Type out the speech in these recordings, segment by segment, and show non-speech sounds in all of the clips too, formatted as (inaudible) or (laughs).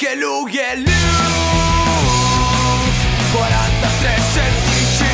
perché lui è lui 43 semplici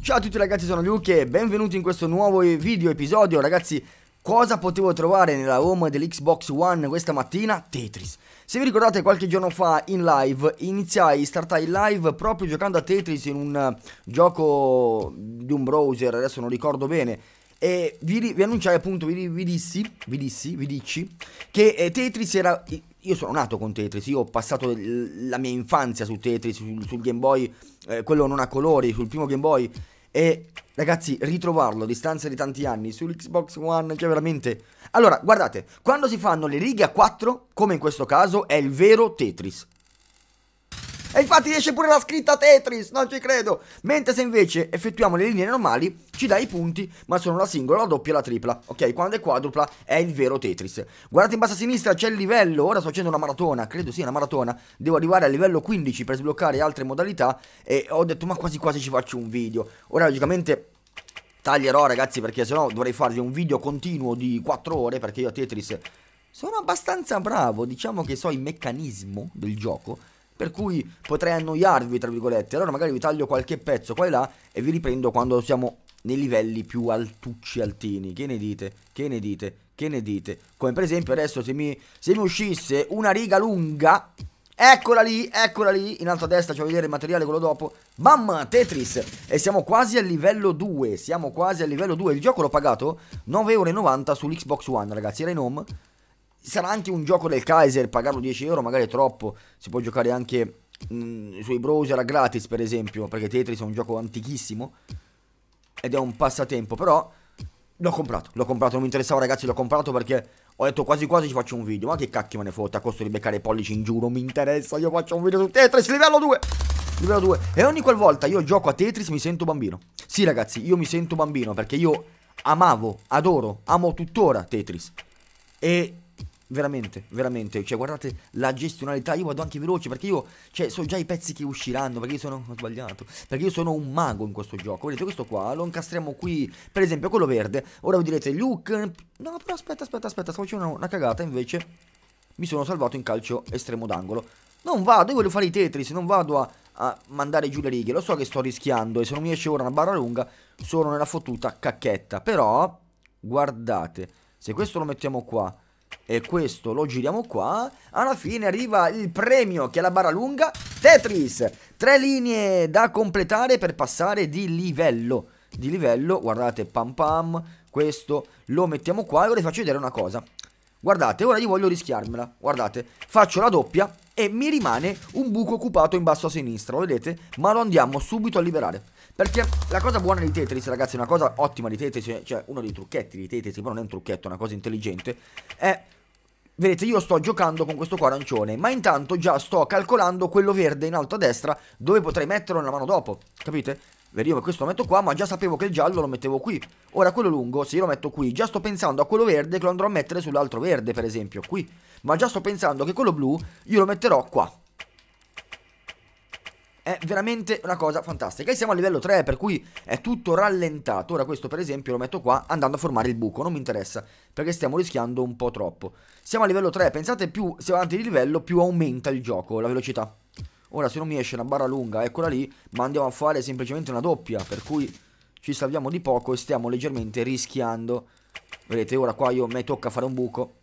Ciao a tutti ragazzi sono Luke e benvenuti in questo nuovo video episodio ragazzi Cosa potevo trovare nella home dell'Xbox One questa mattina? Tetris. Se vi ricordate qualche giorno fa in live, iniziai, startai live proprio giocando a Tetris in un eh, gioco di un browser, adesso non ricordo bene, e vi, vi annunciai appunto, vi, vi, dissi, vi dissi, vi dici, che eh, Tetris era... Io sono nato con Tetris, io ho passato la mia infanzia su Tetris, sul, sul Game Boy, eh, quello non a colori, sul primo Game Boy, e ragazzi, ritrovarlo a distanza di tanti anni sull'Xbox One, cioè veramente... Allora, guardate, quando si fanno le righe a 4, come in questo caso, è il vero Tetris. E infatti esce pure la scritta Tetris, non ci credo. Mentre se invece effettuiamo le linee normali, ci dà i punti, ma sono la singola, la doppia e la tripla. Ok, quando è quadrupla è il vero Tetris. Guardate in basso a sinistra c'è il livello, ora sto facendo una maratona, credo sia una maratona. Devo arrivare al livello 15 per sbloccare altre modalità e ho detto ma quasi quasi ci faccio un video. Ora logicamente taglierò ragazzi perché sennò dovrei farvi un video continuo di 4 ore perché io a Tetris sono abbastanza bravo, diciamo che so il meccanismo del gioco per cui potrei annoiarvi, tra virgolette. Allora magari vi taglio qualche pezzo qua e là e vi riprendo quando siamo nei livelli più altucci altini. Che ne dite? Che ne dite? Che ne dite? Come per esempio adesso se mi, se mi uscisse una riga lunga... Eccola lì, eccola lì, in alto a destra, faccio vedere il materiale quello dopo. Bam, Tetris! E siamo quasi a livello 2, siamo quasi a livello 2. Il gioco l'ho pagato 9,90€ sull'Xbox One, ragazzi, era in home sarà anche un gioco del Kaiser, pagarlo 10 euro magari è troppo, si può giocare anche mh, mm, sui browser a gratis per esempio, perché Tetris è un gioco antichissimo ed è un passatempo, però l'ho comprato, l'ho comprato, non mi interessava ragazzi, l'ho comprato perché ho detto quasi quasi ci faccio un video, ma che cacchio me ne fotta, a costo di beccare i pollici in giù, non mi interessa, io faccio un video su Tetris livello 2! Livello 2. E ogni qualvolta io gioco a Tetris mi sento bambino. Sì ragazzi, io mi sento bambino perché io amavo, adoro, amo tuttora Tetris. E veramente, veramente, cioè guardate la gestionalità, io vado anche veloce perché io, cioè so già i pezzi che usciranno, perché io sono, ho sbagliato, perché io sono un mago in questo gioco, vedete questo qua, lo incastriamo qui, per esempio quello verde, ora vi direte Luke, no però aspetta, aspetta, aspetta, sto facendo una, una cagata invece, mi sono salvato in calcio estremo d'angolo, non vado, io voglio fare i Tetris, non vado a, a mandare giù le righe, lo so che sto rischiando e se non mi esce ora una barra lunga sono nella fottuta cacchetta, però guardate, se questo lo mettiamo qua e questo lo giriamo qua. Alla fine arriva il premio che è la barra lunga. Tetris! Tre linee da completare per passare di livello. Di livello, guardate, pam pam. Questo lo mettiamo qua e ora vi faccio vedere una cosa. Guardate, ora io voglio rischiarmela. Guardate, faccio la doppia e mi rimane un buco occupato in basso a sinistra, lo vedete? Ma lo andiamo subito a liberare. Perché la cosa buona di Tetris, ragazzi, una cosa ottima di Tetris, cioè uno dei trucchetti di Tetris, però non è un trucchetto, è una cosa intelligente, è... Vedete, io sto giocando con questo qua arancione, ma intanto già sto calcolando quello verde in alto a destra, dove potrei metterlo nella mano dopo, capite? Vedevo questo lo metto qua, ma già sapevo che il giallo lo mettevo qui. Ora quello lungo, se io lo metto qui, già sto pensando a quello verde che lo andrò a mettere sull'altro verde, per esempio, qui. Ma già sto pensando che quello blu io lo metterò qua è veramente una cosa fantastica. E siamo a livello 3, per cui è tutto rallentato. Ora questo per esempio lo metto qua andando a formare il buco, non mi interessa, perché stiamo rischiando un po' troppo. Siamo a livello 3, pensate più siamo avanti di livello, più aumenta il gioco, la velocità. Ora se non mi esce una barra lunga, eccola lì, ma andiamo a fare semplicemente una doppia, per cui ci salviamo di poco e stiamo leggermente rischiando. Vedete, ora qua io mi tocca fare un buco,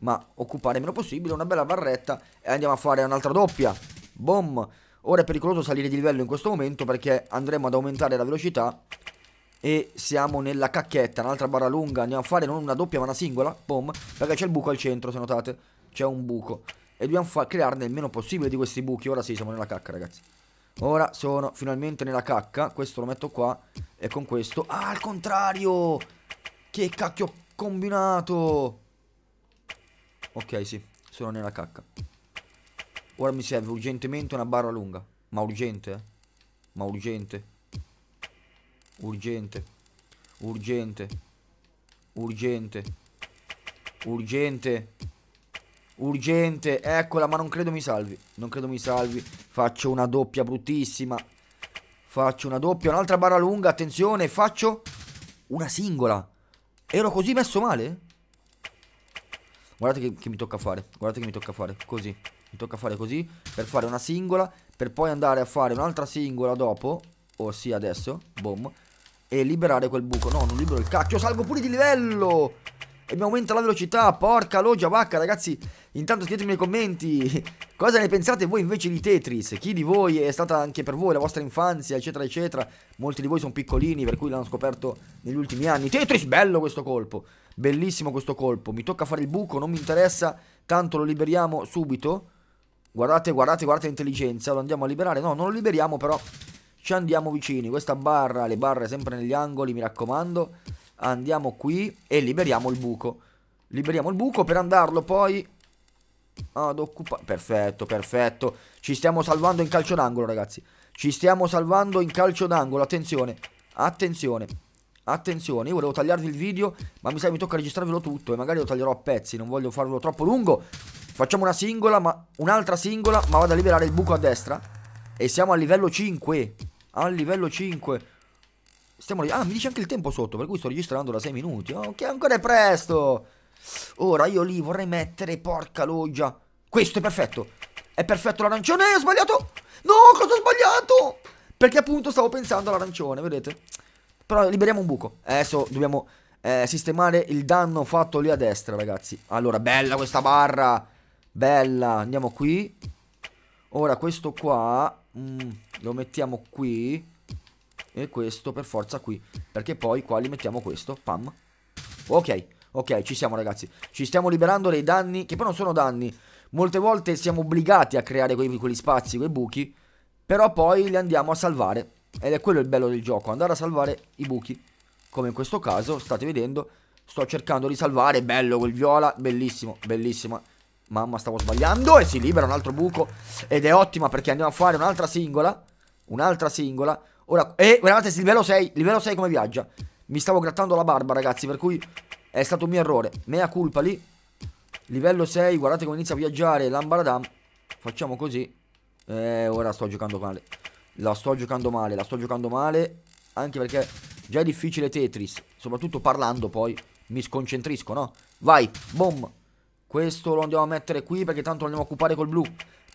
ma occupare il meno possibile, una bella barretta e andiamo a fare un'altra doppia. Boom! Ora è pericoloso salire di livello in questo momento perché andremo ad aumentare la velocità e siamo nella cacchetta, un'altra barra lunga, andiamo a fare non una doppia ma una singola, boom, perché c'è il buco al centro se notate, c'è un buco e dobbiamo crearne il meno possibile di questi buchi, ora sì siamo nella cacca ragazzi. Ora sono finalmente nella cacca, questo lo metto qua e con questo, ah al contrario, che cacchio ho combinato, ok sì, sono nella cacca. Ora mi serve urgentemente una barra lunga. Ma urgente, eh? Ma urgente. Urgente. Urgente. Urgente. Urgente. Urgente. Eccola, ma non credo mi salvi. Non credo mi salvi. Faccio una doppia bruttissima. Faccio una doppia, un'altra barra lunga. Attenzione, faccio una singola. Ero così messo male? Guardate che, che mi tocca fare. Guardate che mi tocca fare. Così mi tocca fare così, per fare una singola, per poi andare a fare un'altra singola dopo, ossia adesso, boom, e liberare quel buco. No, non libero il cacchio, salgo pure di livello! E mi aumenta la velocità, porca logia vacca, ragazzi. Intanto scrivetemi nei commenti (laughs) cosa ne pensate voi invece di Tetris. Chi di voi è stata anche per voi la vostra infanzia, eccetera, eccetera. Molti di voi sono piccolini, per cui l'hanno scoperto negli ultimi anni. Tetris, bello questo colpo. Bellissimo questo colpo. Mi tocca fare il buco, non mi interessa. Tanto lo liberiamo subito. Guardate, guardate, guardate l'intelligenza. Lo andiamo a liberare. No, non lo liberiamo, però ci andiamo vicini. Questa barra, le barre sempre negli angoli, mi raccomando. Andiamo qui e liberiamo il buco. Liberiamo il buco per andarlo poi ad occupare. Perfetto, perfetto. Ci stiamo salvando in calcio d'angolo, ragazzi. Ci stiamo salvando in calcio d'angolo. Attenzione, attenzione. Attenzione, io volevo tagliarvi il video, ma mi sa che mi tocca registrarvelo tutto e magari lo taglierò a pezzi, non voglio farvelo troppo lungo. Facciamo una singola, ma un'altra singola, ma vado a liberare il buco a destra. E siamo a livello 5. A livello 5. Stiamo... Ah, mi dice anche il tempo sotto, per cui sto registrando da 6 minuti. Oh, che ancora è presto. Ora io lì vorrei mettere, porca loggia. Questo è perfetto. È perfetto l'arancione, ho sbagliato. No, cosa ho sbagliato? Perché appunto stavo pensando all'arancione, vedete? Però liberiamo un buco. Eh, adesso dobbiamo eh, sistemare il danno fatto lì a destra, ragazzi. Allora, bella questa barra. Bella, andiamo qui. Ora questo qua mm, lo mettiamo qui. E questo per forza qui. Perché poi qua li mettiamo questo. Pam. Ok, ok, ci siamo ragazzi. Ci stiamo liberando dei danni, che poi non sono danni. Molte volte siamo obbligati a creare quei piccoli spazi, quei buchi. Però poi li andiamo a salvare. Ed è quello il bello del gioco, andare a salvare i buchi. Come in questo caso, state vedendo, sto cercando di salvare. Bello quel viola, bellissimo, bellissimo. Mamma, stavo sbagliando e si libera un altro buco. Ed è ottima perché andiamo a fare un'altra singola. Un'altra singola. Ora, eh, guardate, livello 6, livello 6 come viaggia. Mi stavo grattando la barba, ragazzi, per cui è stato un mio errore. Mea culpa lì. Livello 6, guardate come inizia a viaggiare l'ambaradam. Facciamo così. Eh, ora sto giocando male. La sto giocando male, la sto giocando male. Anche perché già è difficile Tetris. Soprattutto parlando poi mi sconcentrisco, no? Vai, boom. Questo lo andiamo a mettere qui perché tanto lo andiamo a occupare col blu.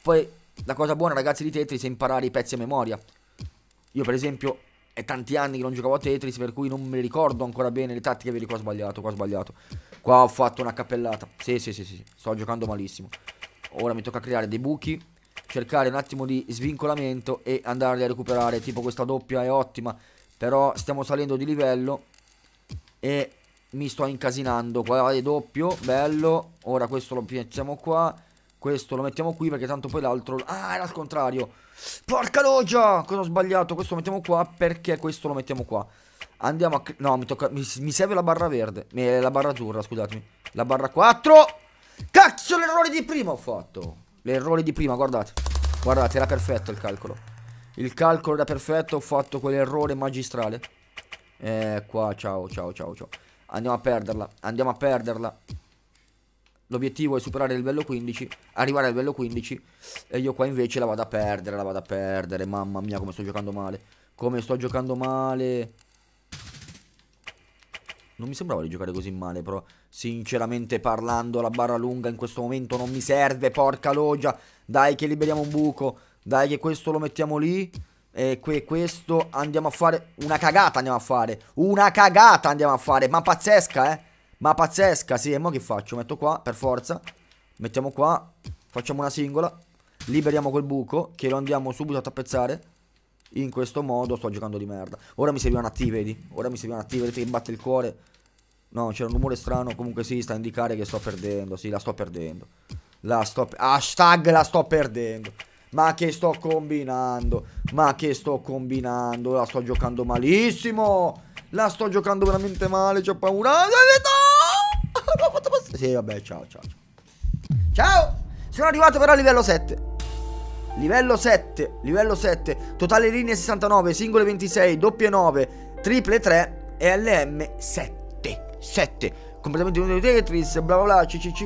Poi la cosa buona ragazzi di Tetris è imparare i pezzi a memoria. Io per esempio è tanti anni che non giocavo a Tetris per cui non mi ricordo ancora bene le tattiche, vedi qua ho sbagliato, qua ho sbagliato. Qua ho fatto una cappellata. Sì, sì, sì, sì, sto giocando malissimo. Ora mi tocca creare dei buchi, cercare un attimo di svincolamento e andarli a recuperare. Tipo questa doppia è ottima, però stiamo salendo di livello e mi sto incasinando qua è doppio bello ora questo lo mettiamo qua questo lo mettiamo qui perché tanto poi l'altro ah era al contrario porca loggia cosa ho sbagliato questo lo mettiamo qua perché questo lo mettiamo qua andiamo a no mi, tocca... mi, mi serve la barra verde eh, la barra azzurra scusatemi la barra 4 cazzo l'errore di prima ho fatto l'errore di prima guardate guardate era perfetto il calcolo il calcolo era perfetto ho fatto quell'errore magistrale eh qua ciao ciao ciao ciao Andiamo a perderla, andiamo a perderla. L'obiettivo è superare il livello 15, arrivare al livello 15 e io qua invece la vado a perdere, la vado a perdere. Mamma mia come sto giocando male. Come sto giocando male. Non mi sembrava di giocare così male, però sinceramente parlando la barra lunga in questo momento non mi serve, porca loggia. Dai che liberiamo un buco, dai che questo lo mettiamo lì. E qui questo andiamo a fare una cagata andiamo a fare. Una cagata andiamo a fare. Ma pazzesca, eh. Ma pazzesca, sì. E mo che faccio? Metto qua, per forza. Mettiamo qua. Facciamo una singola. Liberiamo quel buco che lo andiamo subito a tappezzare. In questo modo sto giocando di merda. Ora mi serviva un attivo, vedi? Ora mi serviva un attivo, vedete che batte il cuore. No, c'era un rumore strano. Comunque sì, sta a indicare che sto perdendo. Sì, la sto perdendo. La sto... Hashtag la sto perdendo. Ma che sto combinando? Ma che sto combinando? La sto giocando malissimo. La sto giocando veramente male. C'ho paura. No! (laughs) Sì, vabbè, ciao, ciao. Ciao! Sono arrivato però a livello 7. Livello 7, livello 7, totale linee 69, singole 26, doppie 9, triple 3 e LM 7. 7. Completamente inutile Tetris, bla bla bla, ccc.